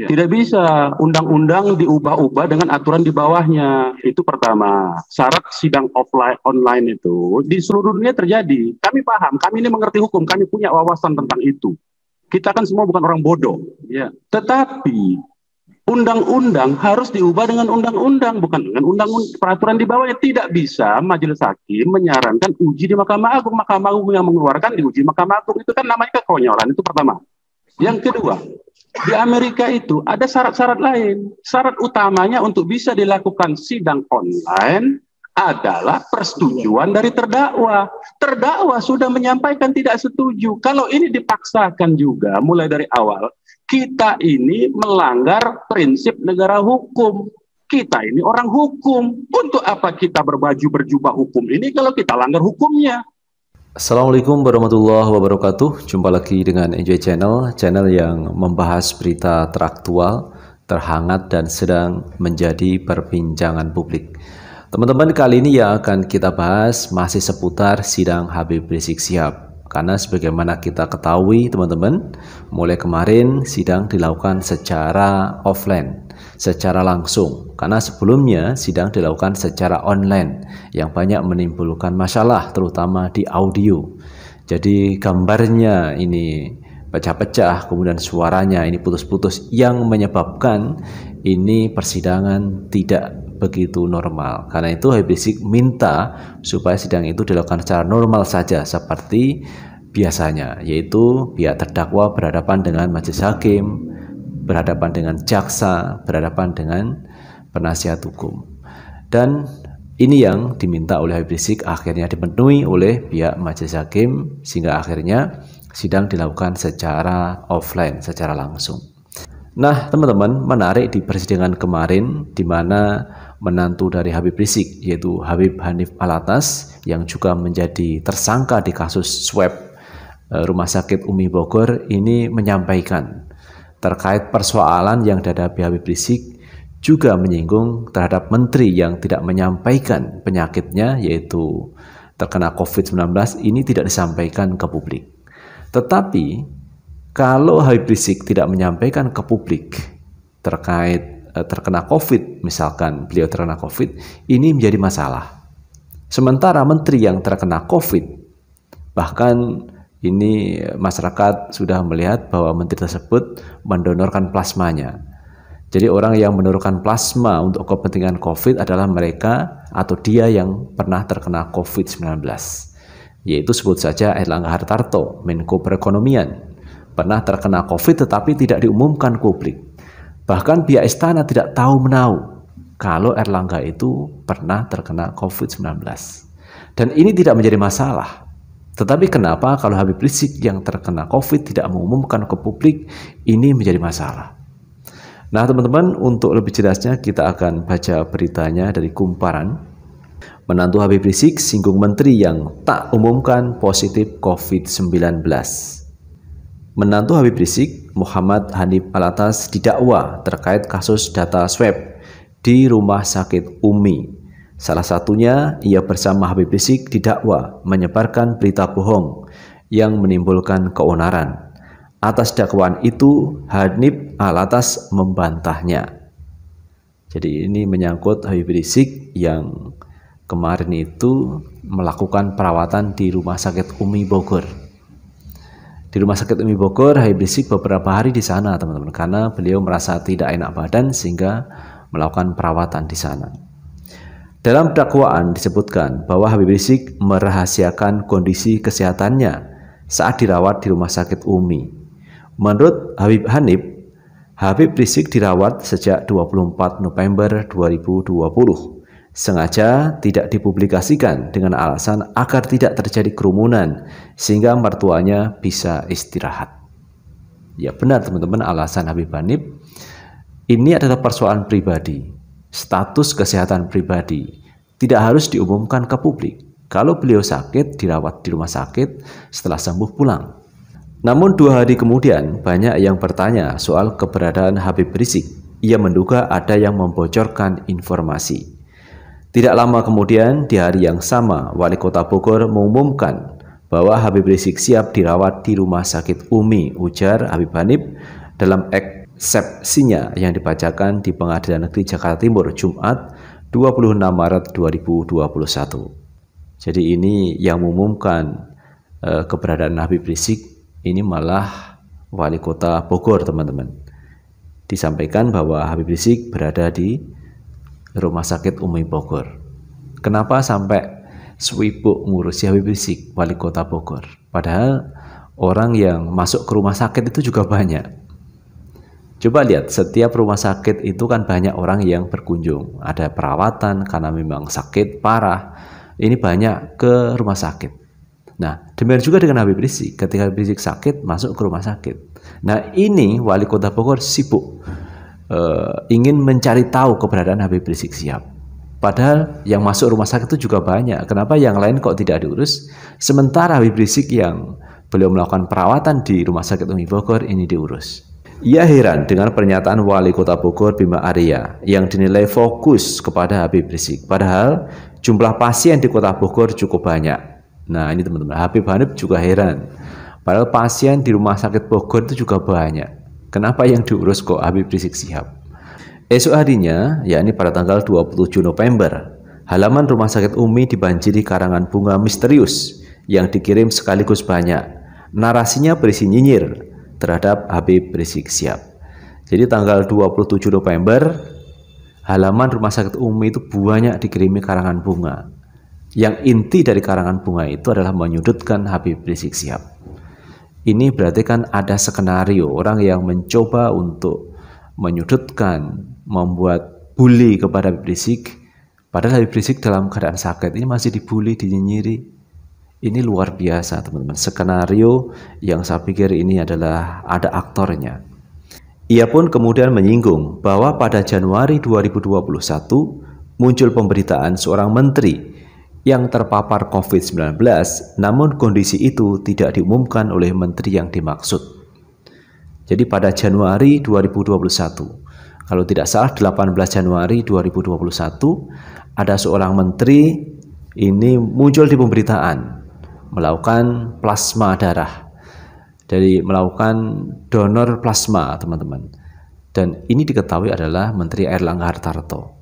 Iya. Tidak bisa undang-undang diubah-ubah dengan aturan di bawahnya. Itu pertama. Syarat sidang offline online itu di seluruh dunia terjadi. Kami paham, kami ini mengerti hukum, kami punya wawasan tentang itu. Kita kan semua bukan orang bodoh, ya. Tetapi undang-undang harus diubah dengan undang-undang bukan dengan undang, undang peraturan di bawahnya tidak bisa majelis hakim menyarankan uji di Mahkamah Agung Mahkamah Agung yang mengeluarkan di uji Mahkamah Agung itu kan namanya kekonyolan itu pertama yang kedua di Amerika itu ada syarat-syarat lain. Syarat utamanya untuk bisa dilakukan sidang online adalah persetujuan dari terdakwa. Terdakwa sudah menyampaikan tidak setuju. Kalau ini dipaksakan juga mulai dari awal, kita ini melanggar prinsip negara hukum. Kita ini orang hukum. Untuk apa kita berbaju berjubah hukum ini kalau kita langgar hukumnya? Assalamualaikum warahmatullahi wabarakatuh. Jumpa lagi dengan Enjoy Channel, channel yang membahas berita teraktual, terhangat dan sedang menjadi perbincangan publik. Teman-teman, kali ini yang akan kita bahas masih seputar sidang Habib Rizik Sihab. Karena sebagaimana kita ketahui, teman-teman, mulai kemarin sidang dilakukan secara offline secara langsung karena sebelumnya sidang dilakukan secara online yang banyak menimbulkan masalah terutama di audio. Jadi gambarnya ini pecah-pecah kemudian suaranya ini putus-putus yang menyebabkan ini persidangan tidak begitu normal. Karena itu Habisik minta supaya sidang itu dilakukan secara normal saja seperti biasanya, yaitu pihak terdakwa berhadapan dengan majelis hakim, berhadapan dengan jaksa, berhadapan dengan penasihat hukum. Dan ini yang diminta oleh Habib Rizik akhirnya dipenuhi oleh pihak majelis hakim sehingga akhirnya sidang dilakukan secara offline, secara langsung. Nah, teman-teman, menarik di persidangan kemarin di mana menantu dari Habib Rizik yaitu Habib Hanif Alatas yang juga menjadi tersangka di kasus swab eh, rumah sakit Umi Bogor ini menyampaikan terkait persoalan yang dihadapi Habib Rizik juga menyinggung terhadap menteri yang tidak menyampaikan penyakitnya yaitu terkena COVID-19 ini tidak disampaikan ke publik. Tetapi kalau Habib Rizik tidak menyampaikan ke publik terkait eh, terkena COVID, misalkan beliau terkena COVID, ini menjadi masalah. Sementara menteri yang terkena COVID bahkan ini masyarakat sudah melihat bahwa menteri tersebut mendonorkan plasmanya. Jadi orang yang mendonorkan plasma untuk kepentingan COVID adalah mereka atau dia yang pernah terkena COVID-19. Yaitu sebut saja Erlangga Hartarto, Menko Perekonomian. Pernah terkena COVID tetapi tidak diumumkan publik. Bahkan pihak istana tidak tahu menahu kalau Erlangga itu pernah terkena COVID-19. Dan ini tidak menjadi masalah tetapi kenapa kalau Habib Rizik yang terkena COVID tidak mengumumkan ke publik ini menjadi masalah? Nah teman-teman untuk lebih jelasnya kita akan baca beritanya dari kumparan. Menantu Habib Rizik singgung menteri yang tak umumkan positif COVID-19. Menantu Habib Rizik, Muhammad Hanif Alatas didakwa terkait kasus data swab di Rumah Sakit Umi Salah satunya, ia bersama Habib Rizik didakwa menyebarkan berita bohong yang menimbulkan keonaran. Atas dakwaan itu, Hanif Alatas membantahnya. Jadi ini menyangkut Habib Rizik yang kemarin itu melakukan perawatan di Rumah Sakit Umi Bogor. Di Rumah Sakit Umi Bogor, Habib Rizik beberapa hari di sana, teman-teman, karena beliau merasa tidak enak badan sehingga melakukan perawatan di sana. Dalam dakwaan disebutkan bahwa Habib Rizik merahasiakan kondisi kesehatannya saat dirawat di rumah sakit Umi. Menurut Habib Hanif, Habib Rizik dirawat sejak 24 November 2020. Sengaja tidak dipublikasikan dengan alasan agar tidak terjadi kerumunan sehingga mertuanya bisa istirahat. Ya benar teman-teman alasan Habib Hanif ini adalah persoalan pribadi status kesehatan pribadi tidak harus diumumkan ke publik. Kalau beliau sakit, dirawat di rumah sakit, setelah sembuh pulang. Namun dua hari kemudian, banyak yang bertanya soal keberadaan Habib Rizik. Ia menduga ada yang membocorkan informasi. Tidak lama kemudian, di hari yang sama, Wali Kota Bogor mengumumkan bahwa Habib Rizik siap dirawat di Rumah Sakit Umi, ujar Habib Hanif dalam ek Sep yang dibacakan di Pengadilan Negeri Jakarta Timur Jumat 26 Maret 2021. Jadi ini yang mengumumkan eh, keberadaan Habib Rizik ini malah wali kota Bogor teman-teman. Disampaikan bahwa Habib Rizik berada di Rumah Sakit Umi Bogor. Kenapa sampai Swibuk ngurusi Habib Rizik wali kota Bogor? Padahal orang yang masuk ke rumah sakit itu juga banyak Coba lihat, setiap rumah sakit itu kan banyak orang yang berkunjung. Ada perawatan karena memang sakit parah. Ini banyak ke rumah sakit. Nah, demikian juga dengan Habib Rizik. Ketika Habib Rizik sakit, masuk ke rumah sakit. Nah, ini wali kota Bogor sibuk. E, ingin mencari tahu keberadaan Habib Rizik siap. Padahal yang masuk rumah sakit itu juga banyak. Kenapa yang lain kok tidak diurus? Sementara Habib Rizik yang beliau melakukan perawatan di rumah sakit Umi Bogor ini diurus. Ia heran dengan pernyataan Wali Kota Bogor Bima Arya yang dinilai fokus kepada Habib Rizik. Padahal jumlah pasien di Kota Bogor cukup banyak. Nah ini teman-teman, Habib Hanif juga heran. Padahal pasien di rumah sakit Bogor itu juga banyak. Kenapa yang diurus kok Habib Rizik siap? Esok harinya, yakni pada tanggal 27 November, halaman rumah sakit Umi dibanjiri karangan bunga misterius yang dikirim sekaligus banyak. Narasinya berisi nyinyir terhadap Habib Rizik Siap. Jadi tanggal 27 November halaman Rumah Sakit Umum itu banyak dikirimi karangan bunga. Yang inti dari karangan bunga itu adalah menyudutkan Habib Rizik Siap. Ini berarti kan ada skenario orang yang mencoba untuk menyudutkan, membuat bully kepada Habib Rizik. Padahal Habib Rizik dalam keadaan sakit ini masih dibully, dinyiri ini luar biasa teman-teman. Skenario yang saya pikir ini adalah ada aktornya. Ia pun kemudian menyinggung bahwa pada Januari 2021 muncul pemberitaan seorang menteri yang terpapar COVID-19 namun kondisi itu tidak diumumkan oleh menteri yang dimaksud. Jadi pada Januari 2021, kalau tidak salah 18 Januari 2021, ada seorang menteri ini muncul di pemberitaan melakukan plasma darah dari melakukan donor plasma teman-teman dan ini diketahui adalah Menteri Erlangga Hartarto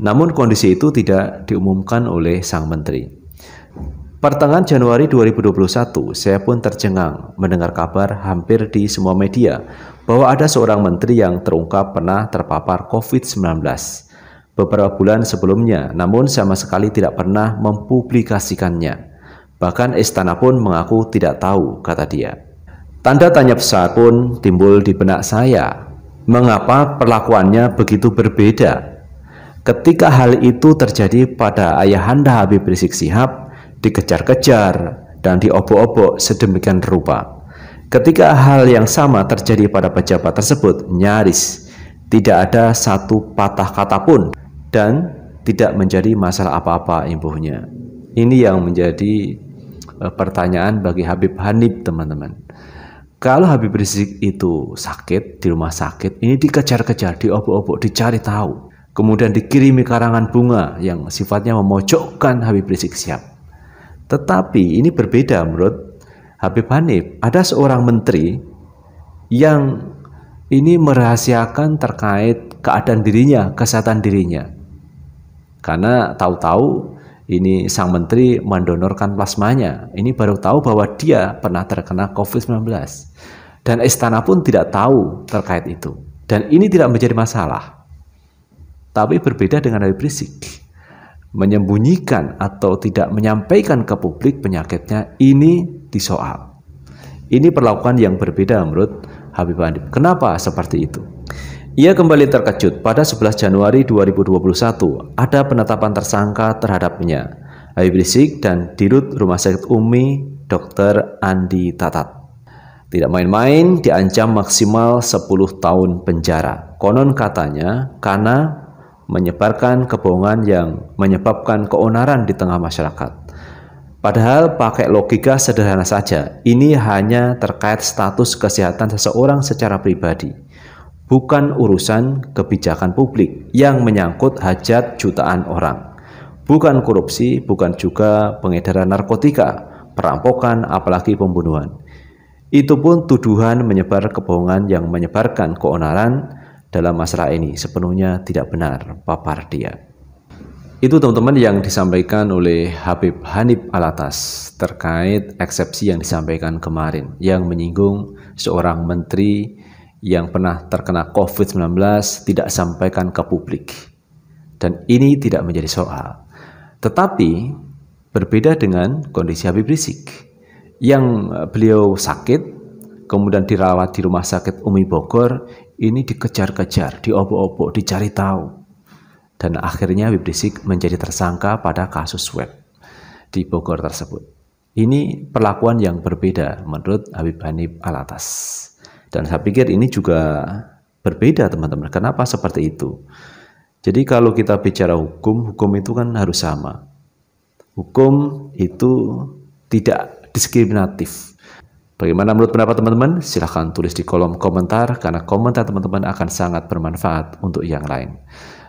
namun kondisi itu tidak diumumkan oleh sang menteri Pertengahan Januari 2021, saya pun tercengang mendengar kabar hampir di semua media bahwa ada seorang menteri yang terungkap pernah terpapar COVID-19 beberapa bulan sebelumnya, namun sama sekali tidak pernah mempublikasikannya. Bahkan istana pun mengaku tidak tahu, kata dia. Tanda tanya besar pun timbul di benak saya. Mengapa perlakuannya begitu berbeda? Ketika hal itu terjadi pada ayahanda Habib Rizik Sihab, dikejar-kejar dan diobok-obok sedemikian rupa. Ketika hal yang sama terjadi pada pejabat tersebut, nyaris tidak ada satu patah kata pun dan tidak menjadi masalah apa-apa imbuhnya. Ini yang menjadi Eh, pertanyaan bagi Habib Hanif teman-teman. Kalau Habib Rizik itu sakit di rumah sakit, ini dikejar-kejar, diobok-obok, dicari tahu. Kemudian dikirimi karangan bunga yang sifatnya memojokkan Habib Rizik siap. Tetapi ini berbeda menurut Habib Hanif. Ada seorang menteri yang ini merahasiakan terkait keadaan dirinya, kesehatan dirinya. Karena tahu-tahu ini sang menteri mendonorkan plasmanya. Ini baru tahu bahwa dia pernah terkena COVID-19. Dan istana pun tidak tahu terkait itu. Dan ini tidak menjadi masalah. Tapi berbeda dengan Habib Rizik. Menyembunyikan atau tidak menyampaikan ke publik penyakitnya ini disoal. Ini perlakuan yang berbeda menurut Habib Andi. Kenapa seperti itu? Ia kembali terkejut pada 11 Januari 2021 ada penetapan tersangka terhadapnya, Habib Rizik dan Dirut Rumah Sakit Umi Dr. Andi Tatat. Tidak main-main diancam maksimal 10 tahun penjara. Konon katanya karena menyebarkan kebohongan yang menyebabkan keonaran di tengah masyarakat. Padahal pakai logika sederhana saja, ini hanya terkait status kesehatan seseorang secara pribadi bukan urusan kebijakan publik yang menyangkut hajat jutaan orang. Bukan korupsi, bukan juga pengedaran narkotika, perampokan, apalagi pembunuhan. Itu pun tuduhan menyebar kebohongan yang menyebarkan keonaran dalam masalah ini sepenuhnya tidak benar, papar dia. Itu teman-teman yang disampaikan oleh Habib Hanif Alatas terkait eksepsi yang disampaikan kemarin yang menyinggung seorang menteri yang pernah terkena COVID-19 tidak sampaikan ke publik. Dan ini tidak menjadi soal. Tetapi berbeda dengan kondisi Habib Rizik yang eh, beliau sakit kemudian dirawat di rumah sakit Umi Bogor ini dikejar-kejar, diobok-obok, dicari tahu. Dan akhirnya Habib Rizik menjadi tersangka pada kasus web di Bogor tersebut. Ini perlakuan yang berbeda menurut Habib Hanif Alatas. Dan saya pikir ini juga berbeda teman-teman. Kenapa seperti itu? Jadi kalau kita bicara hukum, hukum itu kan harus sama. Hukum itu tidak diskriminatif. Bagaimana menurut pendapat teman-teman? Silahkan tulis di kolom komentar karena komentar teman-teman akan sangat bermanfaat untuk yang lain.